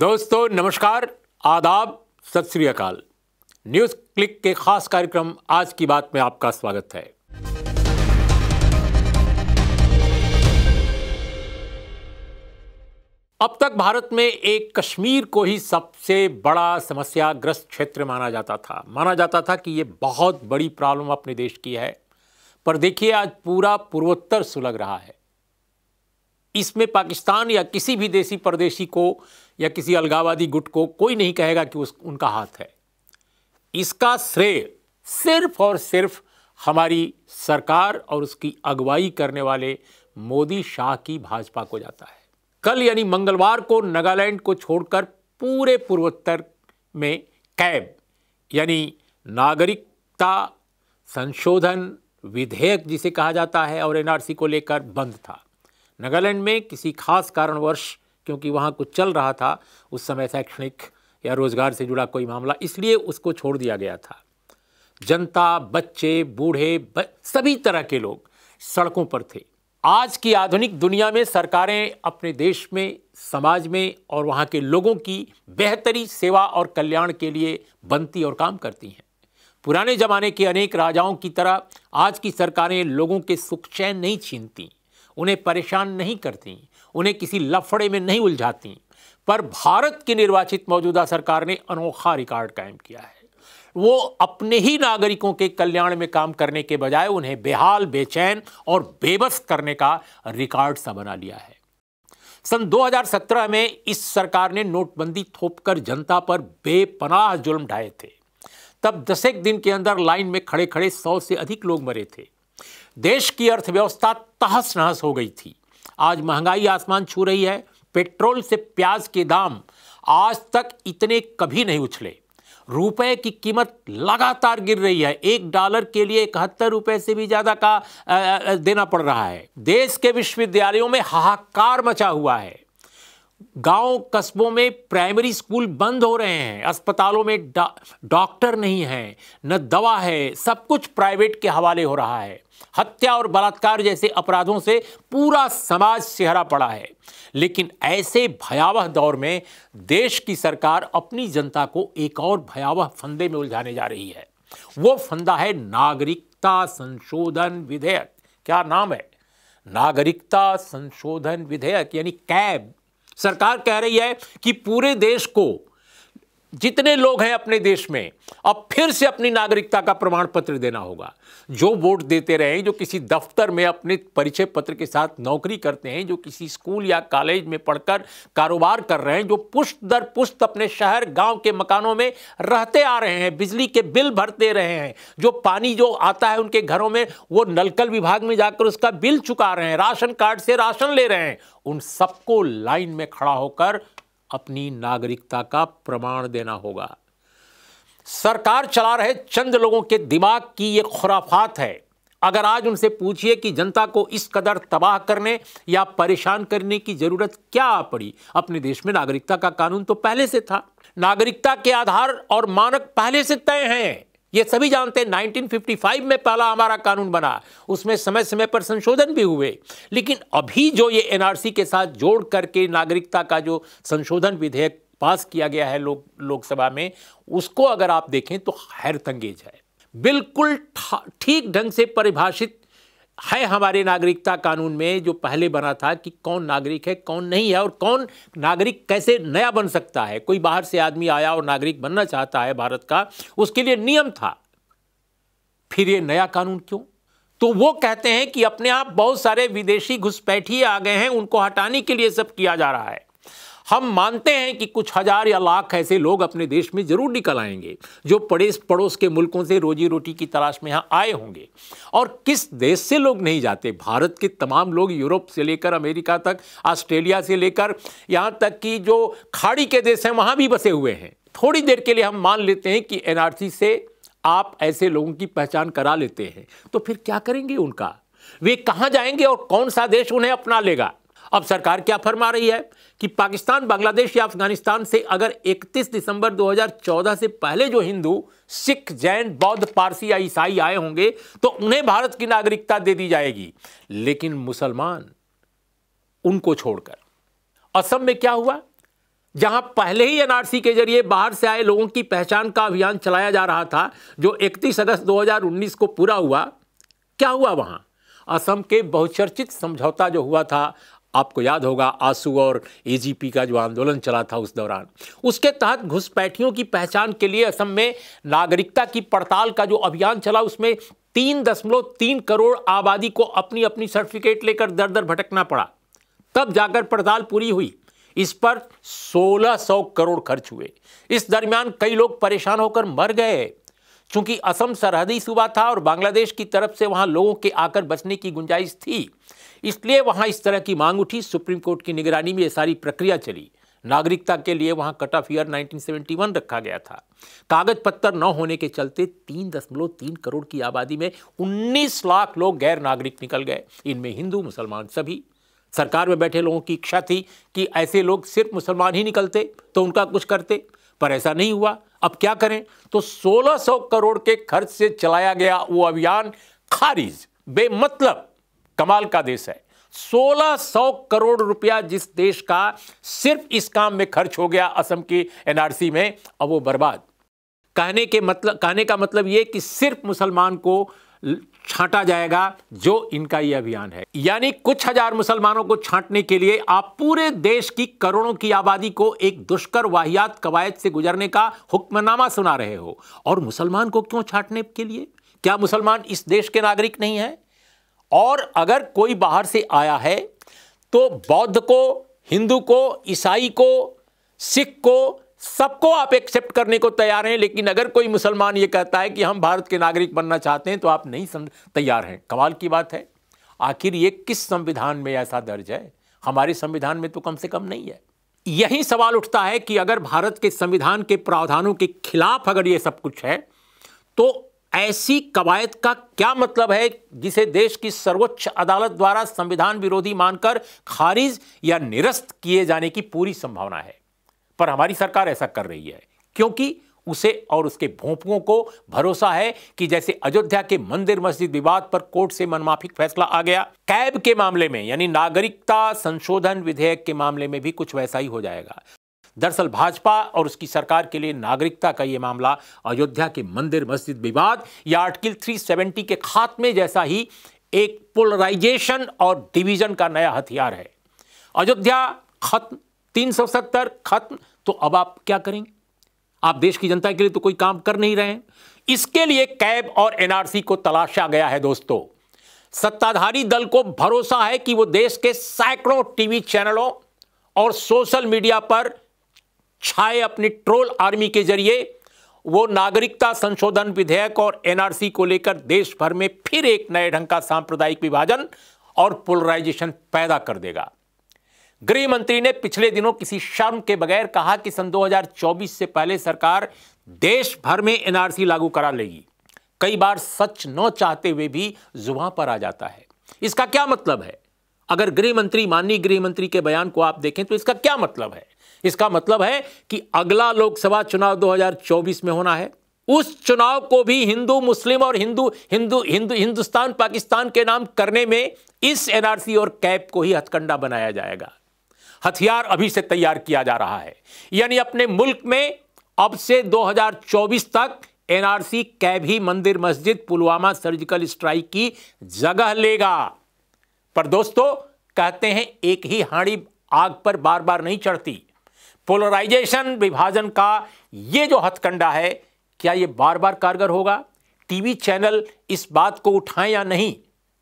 दोस्तों नमस्कार आदाब सत श्री अकाल न्यूज़ क्लिक के खास कार्यक्रम आज की बात में आपका स्वागत है अब तक भारत में एक कश्मीर को ही सबसे बड़ा समस्याग्रस्त क्षेत्र माना जाता था माना जाता था कि ये बहुत बड़ी प्रॉब्लम अपने देश की है पर देखिए आज पूरा पूर्वोत्तर सुलग रहा है इसमें पाकिस्तान या किसी भी देसी परदेशी को या किसी अलगावादी गुट को कोई नहीं कहेगा कि उस उनका हाथ है इसका श्रेय सिर्फ और सिर्फ हमारी सरकार और उसकी अगुवाई करने वाले मोदी शाह की भाजपा को जाता है कल यानी मंगलवार को नागालैंड को छोड़कर पूरे पूर्वोत्तर में कैब यानी नागरिकता संशोधन विधेयक जिसे कहा जाता है और एनआरसी को लेकर बंद था नागालैंड में किसी खास कारणवश क्योंकि वहाँ कुछ चल रहा था उस समय शैक्षणिक या रोजगार से जुड़ा कोई मामला इसलिए उसको छोड़ दिया गया था जनता बच्चे बूढ़े ब... सभी तरह के लोग सड़कों पर थे आज की आधुनिक दुनिया में सरकारें अपने देश में समाज में और वहाँ के लोगों की बेहतरी सेवा और कल्याण के लिए बनती और काम करती हैं पुराने जमाने के अनेक राजाओं की तरह आज की सरकारें लोगों के सुख चैन नहीं छीनती उन्हें परेशान नहीं करती उन्हें किसी लफड़े में नहीं उलझाती पर भारत की निर्वाचित मौजूदा सरकार ने अनोखा रिकॉर्ड कायम किया है वो अपने ही नागरिकों के कल्याण में काम करने के बजाय उन्हें बेहाल बेचैन और बेबस करने का रिकॉर्ड सा बना लिया है सन 2017 में इस सरकार ने नोटबंदी थोपकर जनता पर बेपनाह जुल्म ढाए थे तब दशक दिन के अंदर लाइन में खड़े खड़े सौ से अधिक लोग मरे थे देश की अर्थव्यवस्था तहस नहस हो गई थी आज महंगाई आसमान छू रही है पेट्रोल से प्याज के दाम आज तक इतने कभी नहीं उछले रुपए की कीमत लगातार गिर रही है एक डॉलर के लिए इकहत्तर रुपए से भी ज़्यादा का देना पड़ रहा है देश के विश्वविद्यालयों में हाहाकार मचा हुआ है गांव कस्बों में प्राइमरी स्कूल बंद हो रहे हैं अस्पतालों में डॉक्टर नहीं है न दवा है सब कुछ प्राइवेट के हवाले हो रहा है हत्या और बलात्कार जैसे अपराधों से पूरा समाज सेहरा पड़ा है लेकिन ऐसे भयावह दौर में देश की सरकार अपनी जनता को एक और भयावह फंदे में उलझाने जा रही है वो फंदा है नागरिकता संशोधन विधेयक क्या नाम है नागरिकता संशोधन विधेयक यानी कैब सरकार कह रही है कि पूरे देश को जितने लोग हैं अपने देश में अब फिर से अपनी नागरिकता का प्रमाण पत्र देना होगा जो वोट देते रहे जो किसी दफ्तर में अपने परिचय पत्र के साथ नौकरी करते हैं जो किसी स्कूल या कॉलेज में पढ़कर कारोबार कर रहे हैं जो पुष्ट दर पुष्ट अपने शहर गांव के मकानों में रहते आ रहे हैं बिजली के बिल भरते रहे हैं जो पानी जो आता है उनके घरों में वो नलकल विभाग में जाकर उसका बिल चुका रहे हैं राशन कार्ड से राशन ले रहे हैं उन सबको लाइन में खड़ा होकर अपनी नागरिकता का प्रमाण देना होगा सरकार चला रहे चंद लोगों के दिमाग की ये खुराफात है अगर आज उनसे पूछिए कि जनता को इस कदर तबाह करने या परेशान करने की ज़रूरत क्या पड़ी अपने देश में नागरिकता का कानून तो पहले से था नागरिकता के आधार और मानक पहले से तय हैं ये सभी जानते हैं 1955 में पहला हमारा कानून बना उसमें समय समय पर संशोधन भी हुए लेकिन अभी जो ये एनआरसी के साथ जोड़ करके नागरिकता का जो संशोधन विधेयक पास किया गया है लोक लोकसभा में उसको अगर आप देखें तो हैरतंगेज है बिल्कुल ठीक ढंग से परिभाषित है हमारे नागरिकता कानून में जो पहले बना था कि कौन नागरिक है कौन नहीं है और कौन नागरिक कैसे नया बन सकता है कोई बाहर से आदमी आया और नागरिक बनना चाहता है भारत का उसके लिए नियम था फिर ये नया कानून क्यों तो वो कहते हैं कि अपने आप बहुत सारे विदेशी घुसपैठिए आ गए हैं उनको हटाने के लिए सब किया जा रहा है हम मानते हैं कि कुछ हज़ार या लाख ऐसे लोग अपने देश में ज़रूर निकल आएंगे जो पड़ेस पड़ोस के मुल्कों से रोजी रोटी की तलाश में यहाँ आए होंगे और किस देश से लोग नहीं जाते भारत के तमाम लोग यूरोप से लेकर अमेरिका तक ऑस्ट्रेलिया से लेकर यहाँ तक कि जो खाड़ी के देश हैं वहाँ भी बसे हुए हैं थोड़ी देर के लिए हम मान लेते हैं कि एन से आप ऐसे लोगों की पहचान करा लेते हैं तो फिर क्या करेंगे उनका वे कहाँ जाएंगे और कौन सा देश उन्हें अपना लेगा अब सरकार क्या फरमा रही है कि पाकिस्तान बांग्लादेश या अफगानिस्तान से अगर 31 दिसंबर 2014 से पहले जो हिंदू सिख जैन बौद्ध पारसी या ईसाई आए होंगे तो उन्हें भारत की नागरिकता दे दी जाएगी लेकिन मुसलमान उनको छोड़कर असम में क्या हुआ जहां पहले ही एनआरसी के जरिए बाहर से आए लोगों की पहचान का अभियान चलाया जा रहा था जो 31 अगस्त 2019 को पूरा हुआ क्या हुआ वहां असम के बहुचर्चित समझौता जो हुआ था आपको याद होगा आंसू और एजीपी का जो आंदोलन चला था उस दौरान उसके तहत घुसपैठियों की पहचान के लिए असम में नागरिकता की पड़ताल का जो अभियान चला उसमें तीन दशमलव तीन करोड़ आबादी को अपनी अपनी सर्टिफिकेट लेकर दर दर भटकना पड़ा तब जाकर पड़ताल पूरी हुई इस पर 1600 सौ करोड़ खर्च हुए इस दरमियान कई लोग परेशान होकर मर गए चूंकि असम सरहदी सूबा था और बांग्लादेश की तरफ से वहां लोगों के आकर बचने की गुंजाइश थी इसलिए वहाँ इस तरह की मांग उठी सुप्रीम कोर्ट की निगरानी में ये सारी प्रक्रिया चली नागरिकता के लिए वहाँ कट ऑफ ईयर 1971 रखा गया था कागज पत्तर न होने के चलते तीन दशमलव तीन करोड़ की आबादी में 19 लाख लोग गैर नागरिक निकल गए इनमें हिंदू मुसलमान सभी सरकार में बैठे लोगों की इच्छा थी कि ऐसे लोग सिर्फ मुसलमान ही निकलते तो उनका कुछ करते पर ऐसा नहीं हुआ अब क्या करें तो 1600 करोड़ के खर्च से चलाया गया वो अभियान खारिज बेमतलब कमाल का देश है 1600 करोड़ रुपया जिस देश का सिर्फ इस काम में खर्च हो गया असम की एनआरसी में अब वो बर्बाद कहने के मतलब कहने का मतलब ये कि सिर्फ मुसलमान को छांटा जाएगा जो इनका ये अभियान है यानी कुछ हजार मुसलमानों को छांटने के लिए आप पूरे देश की करोड़ों की आबादी को एक दुष्कर वाहियात कवायद से गुजरने का हुक्मनामा सुना रहे हो और मुसलमान को क्यों छांटने के लिए क्या मुसलमान इस देश के नागरिक नहीं है और अगर कोई बाहर से आया है तो बौद्ध को हिंदू को ईसाई को सिख को सबको आप एक्सेप्ट करने को तैयार हैं लेकिन अगर कोई मुसलमान ये कहता है कि हम भारत के नागरिक बनना चाहते हैं तो आप नहीं तैयार हैं कमाल की बात है आखिर ये किस संविधान में ऐसा दर्ज है हमारे संविधान में तो कम से कम नहीं है यही सवाल उठता है कि अगर भारत के संविधान के प्रावधानों के खिलाफ अगर ये सब कुछ है तो ऐसी कवायद का क्या मतलब है जिसे देश की सर्वोच्च अदालत द्वारा संविधान विरोधी मानकर खारिज या निरस्त किए जाने की पूरी संभावना है पर हमारी सरकार ऐसा कर रही है क्योंकि उसे और उसके भोंपुओं को भरोसा है कि जैसे अयोध्या के मंदिर मस्जिद विवाद पर कोर्ट से मनमाफिक फैसला आ गया कैब के मामले में यानी नागरिकता संशोधन विधेयक के मामले में भी कुछ वैसा ही हो जाएगा दरअसल भाजपा और उसकी सरकार के लिए नागरिकता का ये मामला अयोध्या के मंदिर मस्जिद विवाद या आर्टिकल 370 के खात्मे जैसा ही एक पोलराइजेशन और डिवीजन का नया हथियार है अयोध्या खत्म 370 खत्म तो अब आप क्या करेंगे आप देश की जनता के लिए तो कोई काम कर नहीं रहे इसके लिए कैब और एनआरसी को तलाशा गया है दोस्तों सत्ताधारी दल को भरोसा है कि वो देश के सैकड़ों टीवी चैनलों और सोशल मीडिया पर छाए अपनी ट्रोल आर्मी के जरिए वो नागरिकता संशोधन विधेयक और एनआरसी को लेकर देश भर में फिर एक नए ढंग का सांप्रदायिक विभाजन और पोलराइजेशन पैदा कर देगा गृह मंत्री ने पिछले दिनों किसी शर्म के बगैर कहा कि सन 2024 से पहले सरकार देश भर में एनआरसी लागू करा लेगी कई बार सच न चाहते हुए भी जुबा पर आ जाता है इसका क्या मतलब है अगर गृह मंत्री माननीय गृह मंत्री के बयान को आप देखें तो इसका क्या मतलब है इसका मतलब है कि अगला लोकसभा चुनाव 2024 में होना है उस चुनाव को भी हिंदू मुस्लिम और हिंदू हिंदू हिंदू हिंदुस्तान पाकिस्तान के नाम करने में इस एनआरसी और कैप को ही हथकंडा बनाया जाएगा हथियार अभी से तैयार किया जा रहा है यानी अपने मुल्क में अब से 2024 तक एनआरसी कैब ही मंदिर मस्जिद पुलवामा सर्जिकल स्ट्राइक की जगह लेगा पर दोस्तों कहते हैं एक ही हाड़ी आग पर बार बार नहीं चढ़ती पोलराइजेशन विभाजन का ये जो हथकंडा है क्या ये बार बार कारगर होगा टीवी चैनल इस बात को उठाएं या नहीं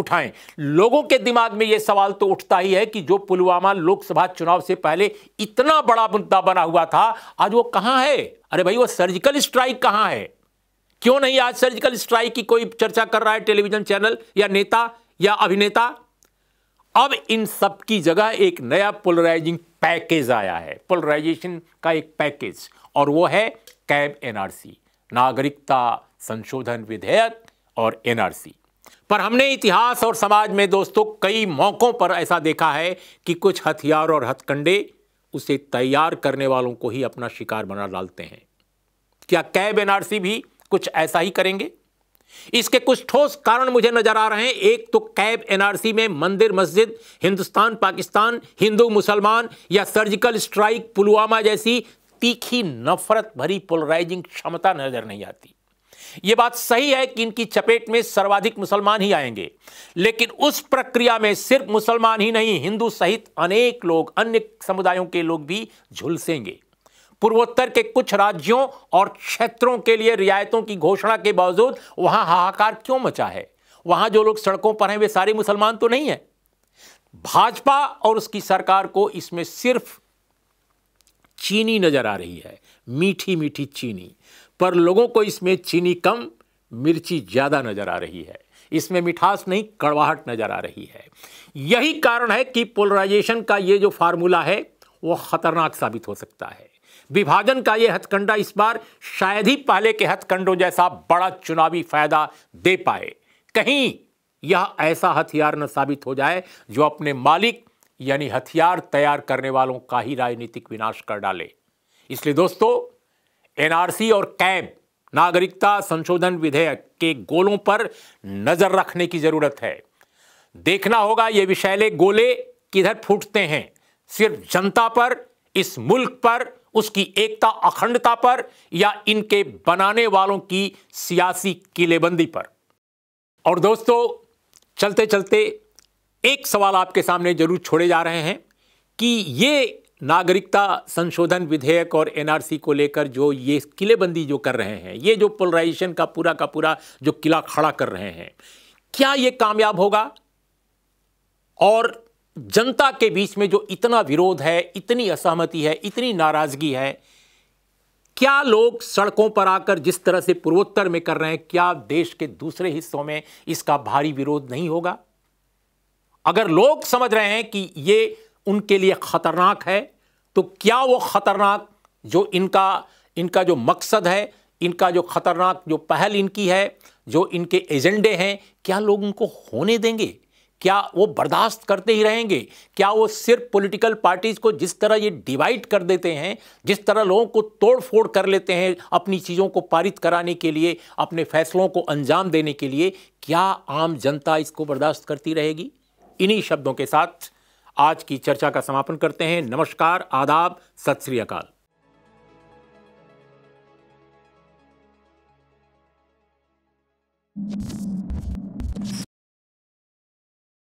उठाएं लोगों के दिमाग में यह सवाल तो उठता ही है कि जो पुलवामा लोकसभा चुनाव से पहले इतना बड़ा मुद्दा बना हुआ था आज वो कहाँ है अरे भाई वो सर्जिकल स्ट्राइक कहाँ है क्यों नहीं आज सर्जिकल स्ट्राइक की कोई चर्चा कर रहा है टेलीविजन चैनल या नेता या अभिनेता अब इन सब की जगह एक नया पोलराइजिंग पैकेज आया है पोलराइजेशन का एक पैकेज और वो है कैब एनआरसी नागरिकता संशोधन विधेयक और एनआरसी पर हमने इतिहास और समाज में दोस्तों कई मौकों पर ऐसा देखा है कि कुछ हथियार और हथकंडे उसे तैयार करने वालों को ही अपना शिकार बना डालते हैं क्या कैब एनआरसी भी कुछ ऐसा ही करेंगे इसके कुछ ठोस कारण मुझे नजर आ रहे हैं एक तो कैब एनआरसी में मंदिर मस्जिद हिंदुस्तान पाकिस्तान हिंदू मुसलमान या सर्जिकल स्ट्राइक पुलवामा जैसी तीखी नफरत भरी पोलराइजिंग क्षमता नजर नहीं आती ये बात सही है कि इनकी चपेट में सर्वाधिक मुसलमान ही आएंगे लेकिन उस प्रक्रिया में सिर्फ मुसलमान ही नहीं हिंदू सहित अनेक लोग अन्य समुदायों के लोग भी झुलसेंगे पूर्वोत्तर के कुछ राज्यों और क्षेत्रों के लिए रियायतों की घोषणा के बावजूद वहां हाहाकार क्यों मचा है वहां जो लोग सड़कों पर हैं वे सारे मुसलमान तो नहीं है भाजपा और उसकी सरकार को इसमें सिर्फ चीनी नजर आ रही है मीठी मीठी चीनी पर लोगों को इसमें चीनी कम मिर्ची ज़्यादा नजर आ रही है इसमें मिठास नहीं कड़वाहट नजर आ रही है यही कारण है कि पोलराइजेशन का ये जो फार्मूला है वो ख़तरनाक साबित हो सकता है विभाजन का यह हथकंडा इस बार शायद ही पहले के हथकंडों जैसा बड़ा चुनावी फायदा दे पाए कहीं यह ऐसा हथियार न साबित हो जाए जो अपने मालिक यानी हथियार तैयार करने वालों का ही राजनीतिक विनाश कर डाले इसलिए दोस्तों एनआरसी और कैब नागरिकता संशोधन विधेयक के गोलों पर नजर रखने की जरूरत है देखना होगा ये विषैले गोले किधर फूटते हैं सिर्फ जनता पर इस मुल्क पर उसकी एकता अखंडता पर या इनके बनाने वालों की सियासी किलेबंदी पर और दोस्तों चलते चलते एक सवाल आपके सामने जरूर छोड़े जा रहे हैं कि ये नागरिकता संशोधन विधेयक और एनआरसी को लेकर जो ये किलेबंदी जो कर रहे हैं ये जो पोलराइजेशन का पूरा का पूरा जो किला खड़ा कर रहे हैं क्या ये कामयाब होगा और जनता के बीच में जो इतना विरोध है इतनी असहमति है इतनी नाराजगी है क्या लोग सड़कों पर आकर जिस तरह से पूर्वोत्तर में कर रहे हैं क्या देश के दूसरे हिस्सों में इसका भारी विरोध नहीं होगा अगर लोग समझ रहे हैं कि ये उनके लिए खतरनाक है तो क्या वो खतरनाक जो इनका इनका जो मकसद है इनका जो खतरनाक जो पहल इनकी है जो इनके एजेंडे हैं क्या लोग उनको होने देंगे क्या वो बर्दाश्त करते ही रहेंगे क्या वो सिर्फ पॉलिटिकल पार्टीज़ को जिस तरह ये डिवाइड कर देते हैं जिस तरह लोगों को तोड़ फोड़ कर लेते हैं अपनी चीज़ों को पारित कराने के लिए अपने फैसलों को अंजाम देने के लिए क्या आम जनता इसको बर्दाश्त करती रहेगी इन्हीं शब्दों के साथ आज की चर्चा का समापन करते हैं नमस्कार आदाब सत श्री अकाल you